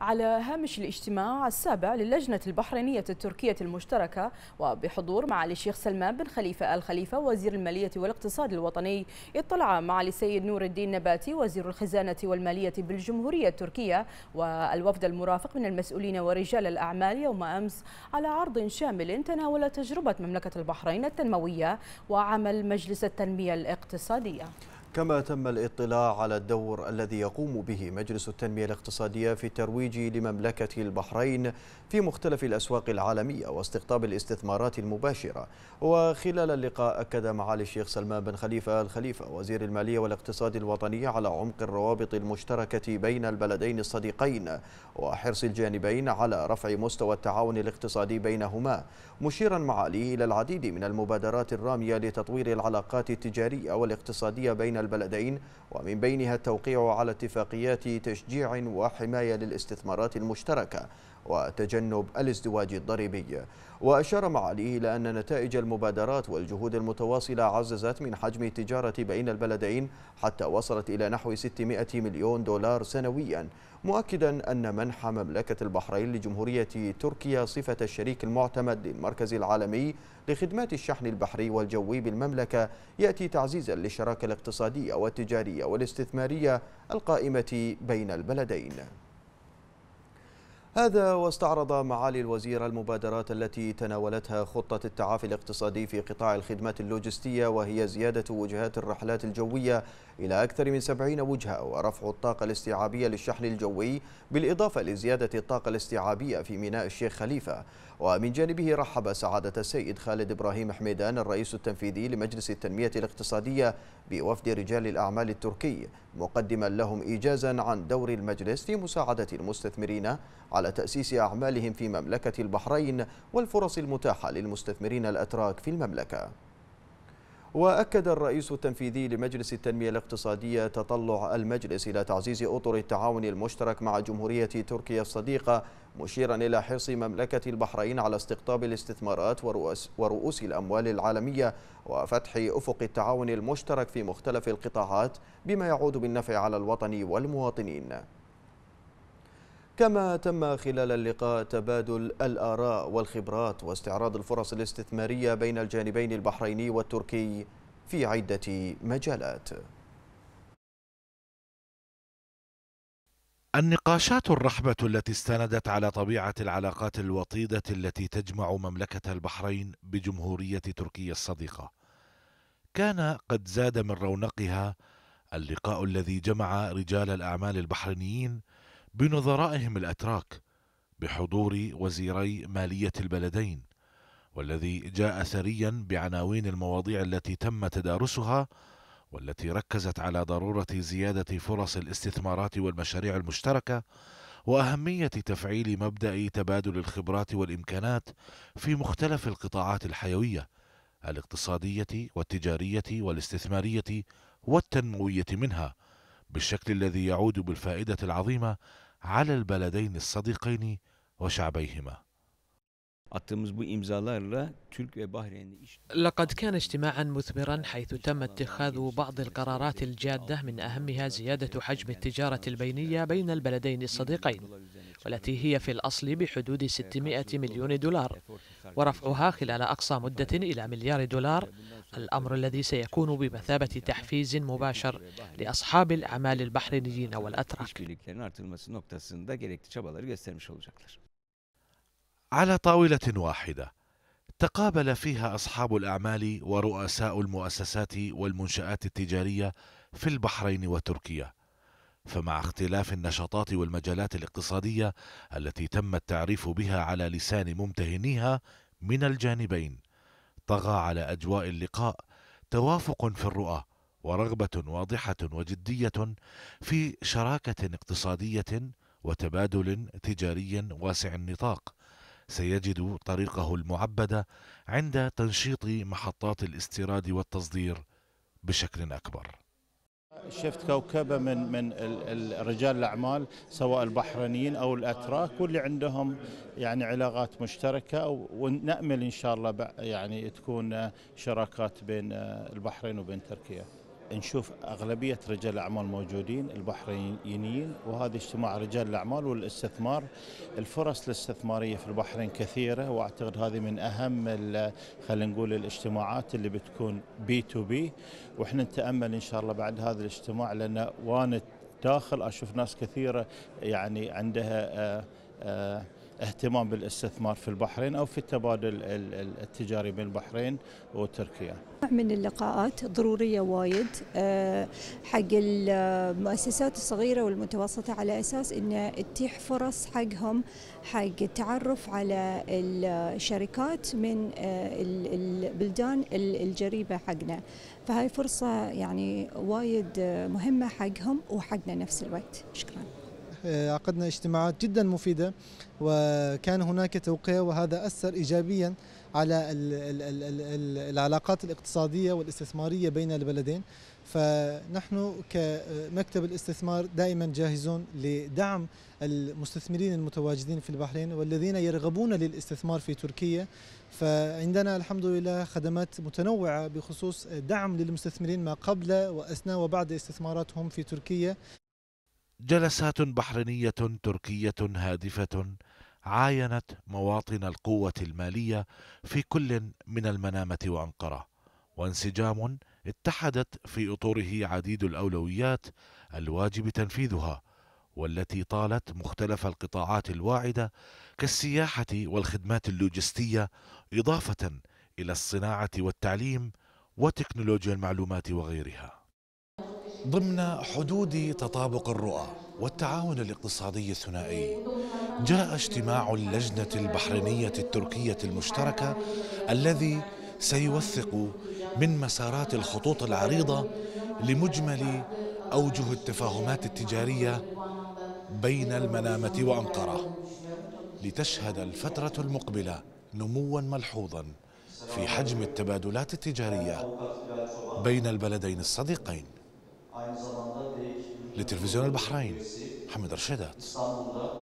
على هامش الاجتماع السابع للجنة البحرينية التركية المشتركة وبحضور معالي الشيخ سلمان بن خليفة الخليفة وزير المالية والاقتصاد الوطني اطلع معالي السيد نور الدين نباتي وزير الخزانة والمالية بالجمهورية التركية والوفد المرافق من المسؤولين ورجال الأعمال يوم أمس على عرض شامل تناول تجربة مملكة البحرين التنموية وعمل مجلس التنمية الاقتصادية كما تم الاطلاع على الدور الذي يقوم به مجلس التنمية الاقتصادية في الترويج لمملكة البحرين في مختلف الأسواق العالمية واستقطاب الاستثمارات المباشرة وخلال اللقاء أكد معالي الشيخ سلمان بن خليفة الخليفة وزير المالية والاقتصاد الوطني على عمق الروابط المشتركة بين البلدين الصديقين وحرص الجانبين على رفع مستوى التعاون الاقتصادي بينهما مشيرا معالي إلى العديد من المبادرات الرامية لتطوير العلاقات التجارية والاقتصادية بين البلدين ومن بينها التوقيع على اتفاقيات تشجيع وحماية للاستثمارات المشتركة وتجنب الازدواج الضريبي وأشار معاليه إلى أن نتائج المبادرات والجهود المتواصلة عززت من حجم التجارة بين البلدين حتى وصلت إلى نحو 600 مليون دولار سنويا مؤكدا أن منح مملكة البحرين لجمهورية تركيا صفة الشريك المعتمد للمركز العالمي لخدمات الشحن البحري والجوي بالمملكة يأتي تعزيزا للشراكة الاقتصادية والتجارية والاستثمارية القائمة بين البلدين هذا واستعرض معالي الوزير المبادرات التي تناولتها خطة التعافي الاقتصادي في قطاع الخدمات اللوجستية وهي زيادة وجهات الرحلات الجوية إلى أكثر من 70 وجهة ورفع الطاقة الاستيعابية للشحن الجوي بالإضافة لزيادة الطاقة الاستيعابية في ميناء الشيخ خليفة ومن جانبه رحب سعادة السيد خالد إبراهيم حميدان الرئيس التنفيذي لمجلس التنمية الاقتصادية بوفد رجال الأعمال التركي مقدما لهم إيجازا عن دور المجلس في مساعدة المستثمرين على على تأسيس أعمالهم في مملكة البحرين والفرص المتاحة للمستثمرين الأتراك في المملكة وأكد الرئيس التنفيذي لمجلس التنمية الاقتصادية تطلع المجلس إلى تعزيز أطر التعاون المشترك مع جمهورية تركيا الصديقة مشيرا إلى حرص مملكة البحرين على استقطاب الاستثمارات ورؤوس, ورؤوس الأموال العالمية وفتح أفق التعاون المشترك في مختلف القطاعات بما يعود بالنفع على الوطن والمواطنين كما تم خلال اللقاء تبادل الآراء والخبرات واستعراض الفرص الاستثمارية بين الجانبين البحريني والتركي في عدة مجالات النقاشات الرحبة التي استندت على طبيعة العلاقات الوطيدة التي تجمع مملكة البحرين بجمهورية تركيا الصديقة كان قد زاد من رونقها اللقاء الذي جمع رجال الأعمال البحرينيين بنظرائهم الأتراك بحضور وزيري مالية البلدين والذي جاء ثريا بعناوين المواضيع التي تم تدارسها والتي ركزت على ضرورة زيادة فرص الاستثمارات والمشاريع المشتركة وأهمية تفعيل مبدأ تبادل الخبرات والإمكانات في مختلف القطاعات الحيوية الاقتصادية والتجارية والاستثمارية والتنموية منها بالشكل الذي يعود بالفائدة العظيمة على البلدين الصديقين وشعبيهما لقد كان اجتماعا مثمرا حيث تم اتخاذ بعض القرارات الجادة من أهمها زيادة حجم التجارة البينية بين البلدين الصديقين والتي هي في الأصل بحدود 600 مليون دولار ورفعها خلال أقصى مدة إلى مليار دولار الأمر الذي سيكون بمثابة تحفيز مباشر لأصحاب الأعمال البحرينيين والأتراك على طاولة واحدة تقابل فيها أصحاب الأعمال ورؤساء المؤسسات والمنشآت التجارية في البحرين وتركيا فمع اختلاف النشاطات والمجالات الاقتصادية التي تم التعريف بها على لسان ممتهنيها من الجانبين طغى على أجواء اللقاء توافق في الرؤى ورغبة واضحة وجدية في شراكة اقتصادية وتبادل تجاري واسع النطاق سيجد طريقه المعبدة عند تنشيط محطات الاستيراد والتصدير بشكل أكبر شفت كوكبه من من رجال الاعمال سواء البحرينيين او الاتراك واللي عندهم يعني علاقات مشتركه ونامل ان شاء الله يعني تكون شراكات بين البحرين وبين تركيا. نشوف أغلبية رجال الأعمال موجودين البحرينيين وهذا اجتماع رجال الأعمال والاستثمار الفرص الاستثمارية في البحرين كثيرة وأعتقد هذه من أهم خلينا نقول الاجتماعات اللي بتكون بي تو بي وإحنا نتأمل إن شاء الله بعد هذا الاجتماع لأن وأنا داخل أشوف ناس كثيرة يعني عندها آآ آه، آآ آه، اهتمام بالاستثمار في البحرين أو في التبادل التجاري بين البحرين وتركيا من اللقاءات ضرورية وايد آه، حق المؤسسات الصغيرة والمتوسطة على أساس أن تتيح فرص حقهم حق التعرف على الشركات من آه، البلدان الجريبة حقنا فهاي فرصة يعني وايد مهمة حقهم وحقنا نفس الوقت شكراً آه، عقدنا اجتماعات جدا مفيدة وكان هناك توقيع وهذا أثر إيجابيا على العلاقات الاقتصادية والاستثمارية بين البلدين فنحن كمكتب الاستثمار دائما جاهزون لدعم المستثمرين المتواجدين في البحرين والذين يرغبون للاستثمار في تركيا فعندنا الحمد لله خدمات متنوعة بخصوص دعم للمستثمرين ما قبل وأثناء وبعد استثماراتهم في تركيا جلسات بحرينية تركية هادفة عاينت مواطن القوة المالية في كل من المنامة وأنقرة وانسجام اتحدت في إطوره عديد الأولويات الواجب تنفيذها والتي طالت مختلف القطاعات الواعدة كالسياحة والخدمات اللوجستية إضافة إلى الصناعة والتعليم وتكنولوجيا المعلومات وغيرها ضمن حدود تطابق الرؤى والتعاون الاقتصادي الثنائي جاء اجتماع اللجنة البحرينية التركية المشتركة الذي سيوثق من مسارات الخطوط العريضة لمجمل أوجه التفاهمات التجارية بين المنامة وأنقرة لتشهد الفترة المقبلة نموا ملحوظا في حجم التبادلات التجارية بين البلدين الصديقين لتلفزيون البحرين حمد رشيدات